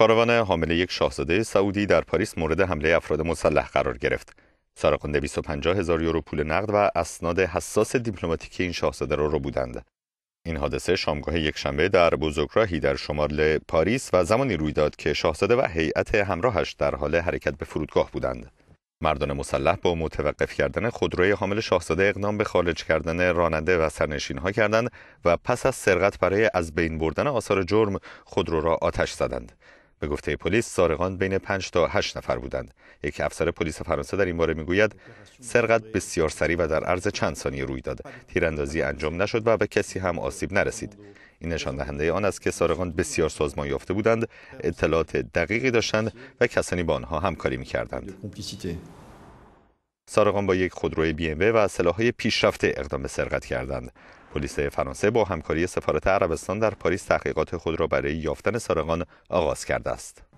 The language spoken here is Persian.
کاروان حامل یک شاهزاده سعودی در پاریس مورد حمله افراد مسلح قرار گرفت. سارقنده 250 هزار یورو پول نقد و اسناد حساس دیپلماتیک این شاهزاده را رو, رو بودند. این حادثه شامگاه یک شنبه در بزرگراهی در شمال پاریس و زمانی روی داد که شاهزاده و هیئت همراهش در حال حرکت به فرودگاه بودند. مردان مسلح با متوقف کردن خودروی حامل شاهزاده اقدام به خارج کردن راننده و سرنشینها کردند و پس از سرقت برای از بین بردن آثار جرم خودرو را آتش زدند. به گفته پلیس سارقان بین 5 تا 8 نفر بودند یک افسر پلیس فرانسه در این باره میگوید سرقت بسیار سریع و در عرض چند ثانیه روی داد تیراندازی انجام نشد و به کسی هم آسیب نرسید این نشان دهنده آن است که سارقان بسیار سازمان یافته بودند اطلاعات دقیقی داشتند و کسانی با آنها همکاری میکردند سارقان با یک خودروی BMW و سلاحهای پیشرفته اقدام به سرقت کردند پلیس فرانسه با همکاری سفارت عربستان در پاریس تحقیقات خود را برای یافتن سارقان آغاز کرده است.